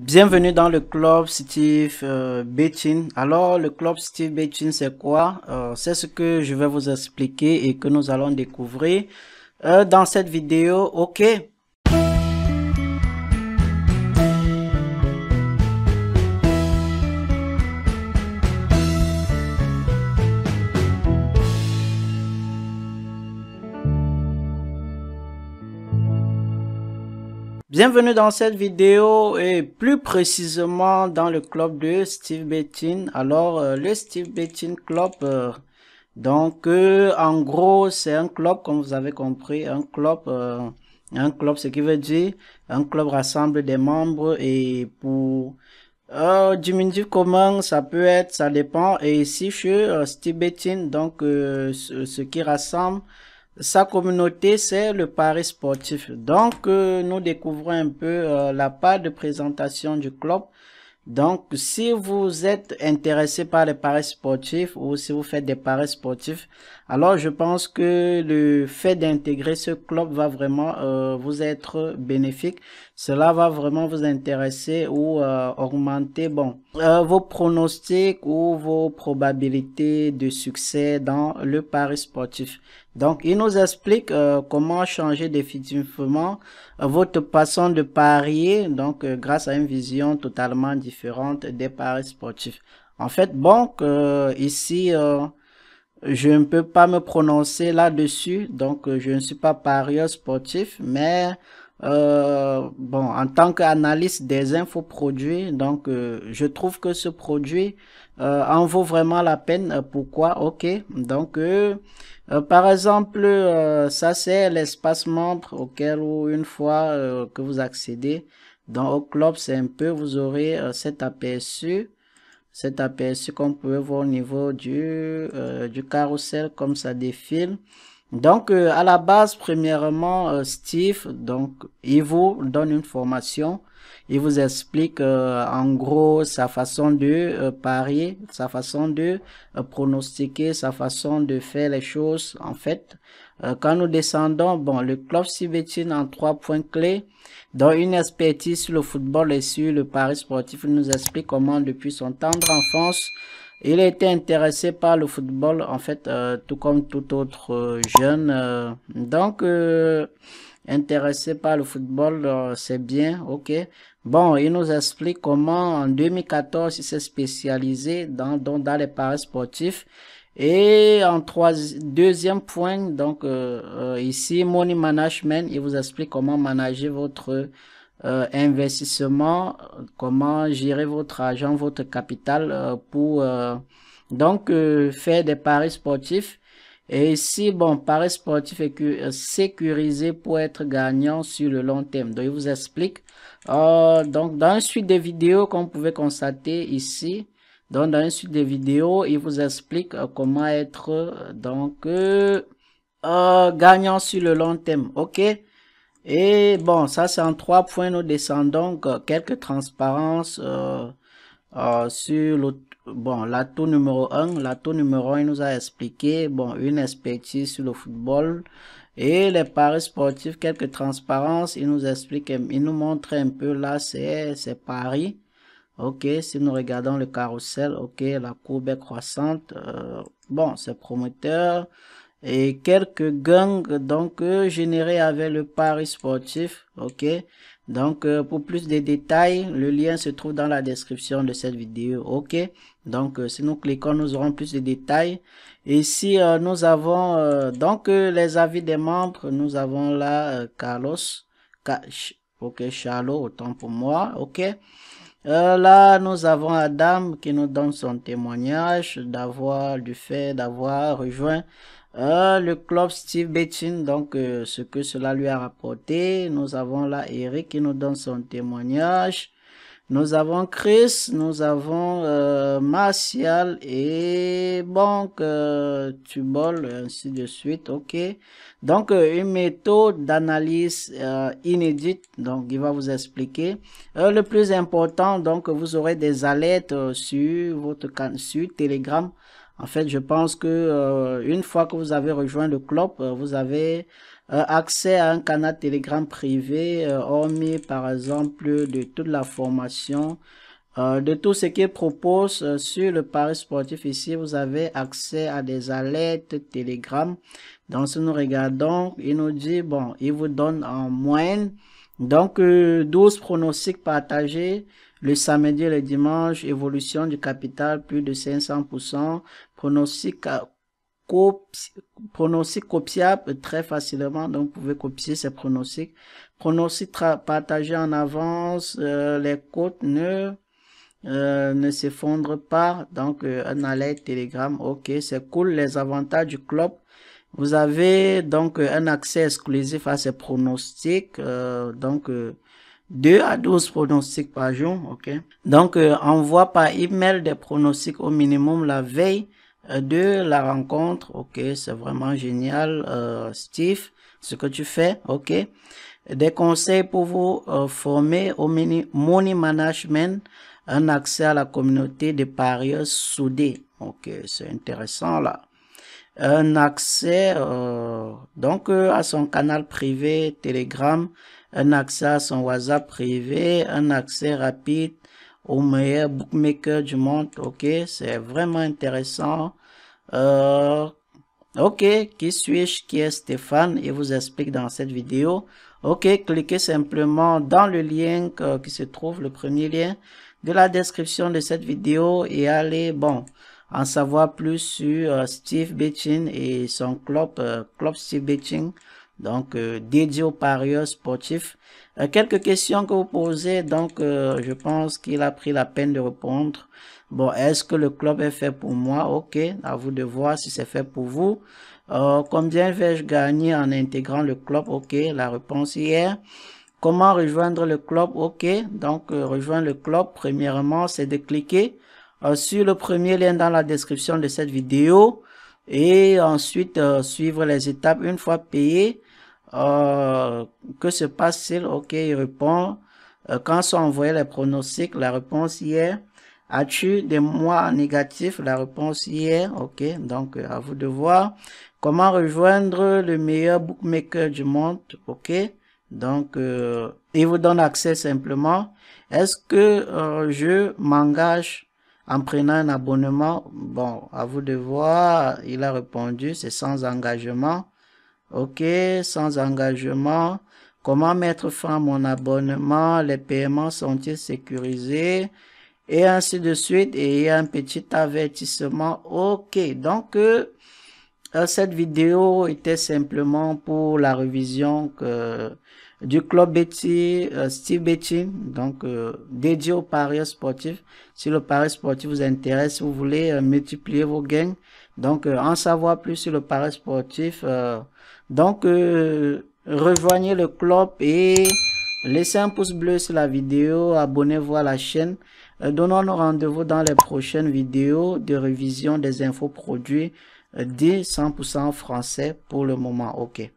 Bienvenue dans le club Steve euh, Betting. Alors, le club Steve Betting, c'est quoi euh, C'est ce que je vais vous expliquer et que nous allons découvrir euh, dans cette vidéo. Ok, Bienvenue dans cette vidéo et plus précisément dans le club de Steve Bettin. Alors euh, le Steve Bettin Club, euh, donc euh, en gros c'est un club comme vous avez compris, un club, un club ce qui veut dire un club rassemble des membres et pour diminutif commun ça peut être, ça dépend et ici je suis Steve Bettin donc ce qui rassemble sa communauté, c'est le pari sportif. Donc, euh, nous découvrons un peu euh, la part de présentation du club. Donc, si vous êtes intéressé par les paris sportifs ou si vous faites des paris sportifs, alors je pense que le fait d'intégrer ce club va vraiment euh, vous être bénéfique. Cela va vraiment vous intéresser ou augmenter bon vos pronostics ou vos probabilités de succès dans le pari sportif. Donc, il nous explique euh, comment changer définitivement euh, votre façon de parier, donc euh, grâce à une vision totalement différente des paris sportifs. En fait, bon, ici, je ne peux pas me prononcer là-dessus, donc je ne suis pas parieur sportif, mais bon, en tant qu'analyste des infoproduits, donc je trouve que ce produit euh, en vaut vraiment la peine. Euh, pourquoi Ok, donc euh, par exemple, ça c'est l'espace membre auquel une fois que vous accédez dans au club, c'est un peu, vous aurez cet aperçu, cet aperçu qu'on peut voir au niveau du, du carrousel comme ça défile. Donc, euh, à la base, premièrement, euh, Steve, donc, il vous donne une formation. Il vous explique euh, en gros sa façon de parier, sa façon de pronostiquer, sa façon de faire les choses. En fait, quand nous descendons, bon, le club Sibétine en trois points clés, dans une expertise sur le football et sur le pari sportif, il nous explique comment depuis son tendre enfance, il était intéressé par le football, en fait, euh, tout comme tout autre euh, jeune. Euh. donc, intéressé par le football, c'est bien, ok. Bon, il nous explique comment en 2014, il s'est spécialisé dans, dans, les paris sportifs. Et en trois, deuxième point, donc ici, Money Management, il vous explique comment manager votre euh, investissement, comment gérer votre argent, votre capital euh, pour euh, donc faire des paris sportifs. Et si bon, paris sportif est sécurisé pour être gagnant sur le long terme. Donc, il vous explique. donc, dans une suite de vidéos qu'on pouvait constater ici, donc dans une suite de vidéos, il vous explique comment être donc gagnant sur le long terme. Ok. Et bon, ça c'est en trois points, nous descendons euh, quelques transparences euh, euh, sur le, bon, l'atout numéro 1. L'atout numéro 1, il nous a expliqué bon, une expertise sur le football. Et les paris sportifs, quelques transparences, il nous explique, il nous montre un peu là, c'est paris. Ok, si nous regardons le carrousel, ok, la courbe est croissante. bon, c'est prometteur et quelques gangs donc euh, générés avec le paris sportif ok donc euh, pour plus de détails le lien se trouve dans la description de cette vidéo ok donc euh, si nous cliquons nous aurons plus de détails ici nous avons donc les avis des membres nous avons là Carlos ok Charlot autant pour moi ok là, nous avons Adam qui nous donne son témoignage d'avoir du fait d'avoir rejoint euh, le club Steve Betting, donc euh, ce que cela lui a rapporté. Nous avons là Eric qui nous donne son témoignage. Nous avons Chris, nous avons euh, Martial et Banque, euh, Tubol, ainsi de suite. OK. Donc, une méthode d'analyse inédite. Donc, il va vous expliquer. le plus important, donc, vous aurez des alertes sur votre sur Telegram en fait, je pense que euh, une fois que vous avez rejoint le club, euh, vous avez euh, accès à un canal Telegram privé, hormis par exemple de toute la formation, de tout ce qu'il propose sur le Paris sportif. Ici, vous avez accès à des alertes Telegram. Donc, si nous regardons, il nous dit, bon, il vous donne en moyenne, donc 12 pronostics partagés, le samedi et le dimanche, évolution du capital plus de 500%, pronostic copiable très facilement, donc vous pouvez copier ces pronostics. Pronostic partagé en avance, euh, les cotes ne, euh, ne s'effondrent pas, donc euh, un alerte télégramme, ok, c'est cool, les avantages du club. Vous avez donc un accès exclusif à ces pronostics, donc 2 à 12 pronostics par jour, ok. Donc, euh, envoie par email des pronostics au minimum la veille euh, de la rencontre, ok. C'est vraiment génial, euh, Steve, ce que tu fais, ok. Des conseils pour vous euh, former au money management, un accès à la communauté des parieurs soudés, ok. C'est intéressant là un accès donc à son canal privé Telegram un accès à son WhatsApp privé, un accès rapide au meilleur bookmaker du monde. Ok, c'est vraiment intéressant. Euh, ok, qui suis-je Qui est Stéphane Et vous explique dans cette vidéo. Ok, cliquez simplement dans le lien qui se trouve, le premier lien de la description de cette vidéo et allez, bon, en savoir plus sur euh, Steve Betting et son club, euh, club Steve Betting donc euh, dédié aux parieurs sportifs. quelques questions que vous posez, donc euh, je pense qu'il a pris la peine de répondre. Bon, est-ce que le club est fait pour moi Ok, à vous de voir si c'est fait pour vous. Euh, combien vais-je gagner en intégrant le club Ok, la réponse hier. Comment rejoindre le club Ok, donc euh, rejoindre le club, premièrement, c'est de cliquer sur le premier lien dans la description de cette vidéo et ensuite suivre les étapes une fois payé euh, que se passe-t-il Ok, il répond. Euh, quand sont envoyés les pronostics, la réponse hier. As-tu des mois négatifs La réponse hier. Ok, donc euh, à vous de voir. Comment rejoindre le meilleur bookmaker du monde Ok, donc il vous donne accès simplement. Est-ce que je m'engage en prenant un abonnement Bon, à vous de voir. Il a répondu, c'est sans engagement. OK, sans engagement. Comment mettre fin à mon abonnement Les paiements sont-ils sécurisés Et ainsi de suite. Et il y a un petit avertissement. OK, donc euh, euh, cette vidéo était simplement pour la révision du club Betty, euh, Steve Betty. donc dédié au pari sportif, Si le pari sportif vous intéresse, vous voulez multiplier vos gains, donc en savoir plus sur le pari sportif, donc, euh, rejoignez le club et laissez un pouce bleu sur la vidéo, abonnez-vous à la chaîne. Euh, donnons-nous rendez-vous dans les prochaines vidéos de révision des infos produits euh, des 100% français pour le moment. Ok.